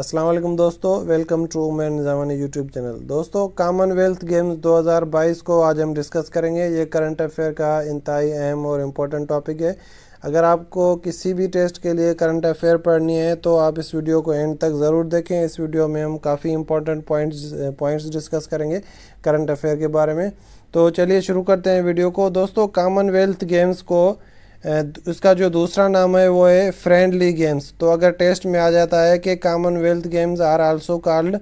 असलम दोस्तों welcome to man Nizamani YouTube channel दोस्तों Commonwealth Games 2022 को आज हम डिस्कस करेंगे ये करंट अफेयर का इंतहाई अहम और इम्पोर्टेंट टॉपिक है अगर आपको किसी भी टेस्ट के लिए करंट अफेयर पढ़नी है तो आप इस वीडियो को एंड तक ज़रूर देखें इस वीडियो में हम काफ़ी इंपॉर्टेंट पॉइंट्स पॉइंट्स डिस्कस करेंगे करंट अफेयर के बारे में तो चलिए शुरू करते हैं वीडियो को दोस्तों कामनवेल्थ गेम्स को उसका जो दूसरा नाम है वो है फ्रेंडली गेम्स तो अगर टेस्ट में आ जाता है कि Commonwealth Games are also called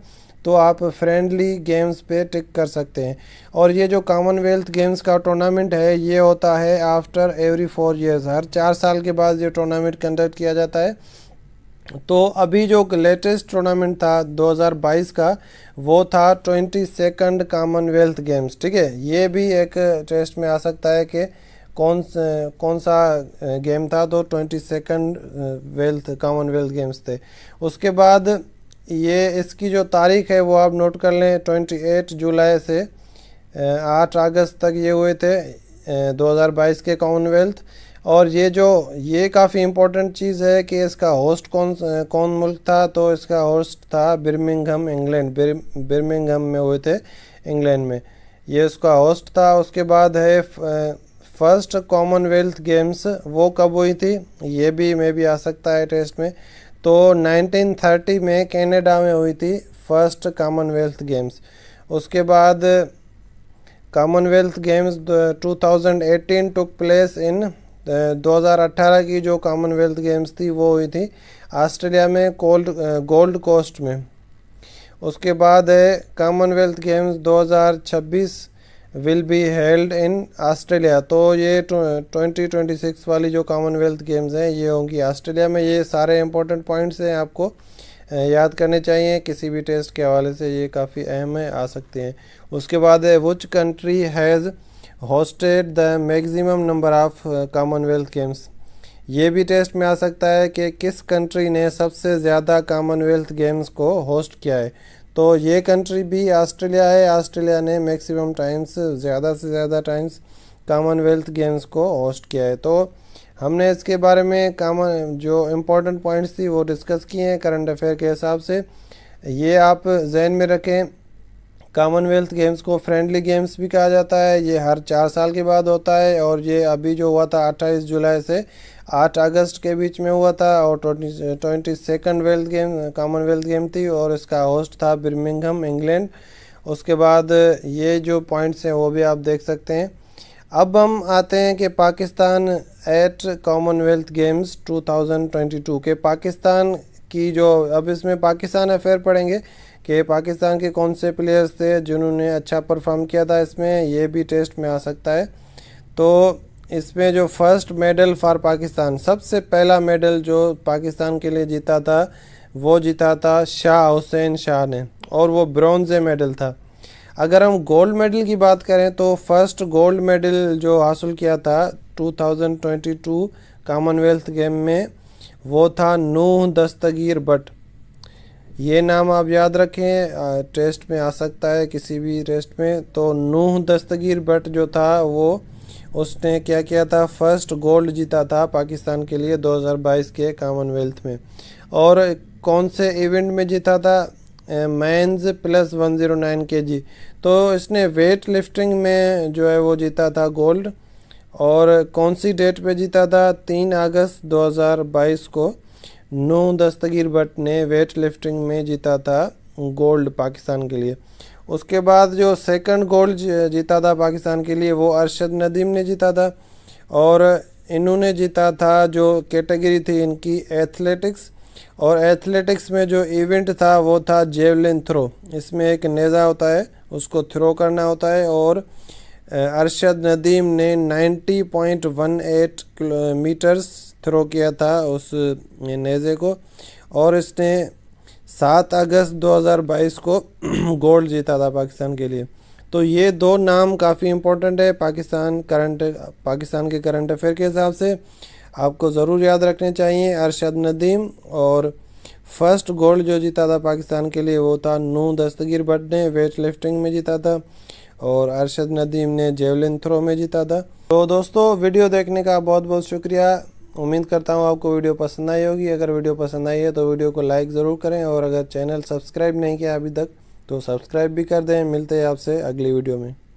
तो आप फ्रेंडली गेम्स पे टिक कर सकते हैं और ये जो कॉमनवेल्थ गेम्स का टूर्नामेंट है ये होता है आफ्टर एवरी फोर इयर्स हर चार साल के बाद ये टूर्नामेंट कंडक्ट किया जाता है तो अभी जो लेटेस्ट टूर्नामेंट था 2022 का वो था ट्वेंटी सेकेंड कॉमनवेल्थ गेम्स ठीक है ये भी एक टेस्ट में आ सकता है कि कौन कौन सा गेम था तो twenty second wealth Commonwealth Games थे उसके बाद ये इसकी जो तारीख है वो आप नोट कर लें ट्वेंटी एट जुलाई से आठ अगस्त तक ये हुए थे 2022 के कॉमनवेल्थ और ये जो ये काफ़ी इम्पोर्टेंट चीज़ है कि इसका होस्ट कौन कौन मुल्क था तो इसका होस्ट था बिर्मिंगहम इंग्लैंड बिर्मिंगहम में हुए थे इंग्लैंड में ये इसका होस्ट था उसके बाद है फर्स्ट कॉमनवेल्थ गेम्स वो कब हुई थी ये भी मे भी आ सकता है टेस्ट में तो 1930 में कनाडा में हुई थी फर्स्ट कॉमनवेल्थ गेम्स उसके बाद Commonwealth Games 2018 took place in 2018 की जो कॉमनवेल्थ गेम्स थी वो हुई थी ऑस्ट्रेलिया में कोल्ड गोल्ड कोस्ट में उसके बाद है Commonwealth Games 2026 will be held in Australia तो ये ट्वेंटी ट्वेंटी सिक्स वाली जो कॉमनवेल्थ गेम्स हैं ये होंगी ऑस्ट्रेलिया में ये सारे इंपॉर्टेंट पॉइंट्स हैं आपको याद करने चाहिए किसी भी टेस्ट के हवाले से ये काफ़ी अहम है आ सकते हैं उसके बाद है which country has hosted the maximum number of Commonwealth Games ये भी टेस्ट में आ सकता है कि किस कंट्री ने सबसे ज़्यादा कॉमनवेल्थ गेम्स को होस्ट किया है तो ये कंट्री भी ऑस्ट्रेलिया है ऑस्ट्रेलिया ने मैक्सिमम टाइम्स ज़्यादा से ज़्यादा टाइम्स कॉमनवेल्थ गेम्स को होस्ट किया है तो हमने इसके बारे में कॉमन जो इम्पोर्टेंट पॉइंट्स थी वो डिस्कस किए हैं करंट अफेयर के हिसाब से ये आप जहन में रखें कॉमनवेल्थ गेम्स को फ्रेंडली गेम्स भी कहा जाता है ये हर चार साल के बाद होता है और ये अभी जो हुआ था अट्ठाईस जुलाई से आठ अगस्त के बीच में हुआ था और twenty twenty second wealth game Commonwealth game थी और इसका होस्ट था बिर्मिंगहम इंग्लैंड उसके बाद ये जो पॉइंट्स हैं वो भी आप देख सकते हैं अब हम आते हैं कि पाकिस्तान एट कॉमनवेल्थ गेम्स 2022 के पाकिस्तान की जो अब इसमें पाकिस्तान अफेयर पढ़ेंगे कि पाकिस्तान के कौन से प्लेयर्स थे जिन्होंने अच्छा परफॉर्म किया था इसमें ये भी टेस्ट में आ सकता है तो इसमें जो फर्स्ट मेडल फॉर पाकिस्तान सबसे पहला मेडल जो पाकिस्तान के लिए जीता था वो जीता था शाह हुसैन शाह ने और वो ब्रॉन्ज मेडल था अगर हम गोल्ड मेडल की बात करें तो फर्स्ट गोल्ड मेडल जो हासिल किया था 2022 कॉमनवेल्थ गेम में वो था नूह दस्तगीर बट ये नाम आप याद रखें टेस्ट में आ सकता है किसी भी टेस्ट में तो नूह दस्तगीर भट्ट जो था वो उसने क्या किया था फर्स्ट गोल्ड जीता था पाकिस्तान के लिए 2022 के कॉमनवेल्थ में और कौन से इवेंट में जीता था men's plus one zero nine K G तो इसने वेट लिफ्टिंग में जो है वो जीता था गोल्ड और कौन सी डेट पे जीता था तीन अगस्त 2022 को नू दस्तगीर भट्ट ने वेट लिफ्टिंग में जीता था गोल्ड पाकिस्तान के लिए उसके बाद जो सेकंड गोल्ड जीता था पाकिस्तान के लिए वो अरशद नदीम ने जीता था और इन्होंने जीता था जो कैटेगरी थी इनकी एथलेटिक्स और एथलेटिक्स में जो इवेंट था वो था जेवलिन थ्रो इसमें एक नेज़ा होता है उसको थ्रो करना होता है और अरशद नदीम ने 90.18 किलोमीटर्स थ्रो किया था उस नेज़े को और इसने 7 अगस्त 2022 को गोल्ड जीता था पाकिस्तान के लिए तो ये दो नाम काफ़ी इम्पोर्टेंट है पाकिस्तान करंट पाकिस्तान के करंट अफेयर के हिसाब से आपको ज़रूर याद रखने चाहिए अरशद नदीम और फर्स्ट गोल्ड जो जीता था पाकिस्तान के लिए वो था नू दस्तगीर भट्ट ने वेट लिफ्टिंग में जीता था और अरशद नदीम ने जेवलिन थ्रो में जीता था तो दोस्तों वीडियो देखने का बहुत बहुत शुक्रिया उम्मीद करता हूँ आपको वीडियो पसंद आई होगी अगर वीडियो पसंद आई है तो वीडियो को लाइक ज़रूर करें और अगर चैनल सब्सक्राइब नहीं किया अभी तक तो सब्सक्राइब भी कर दें मिलते हैं आपसे अगली वीडियो में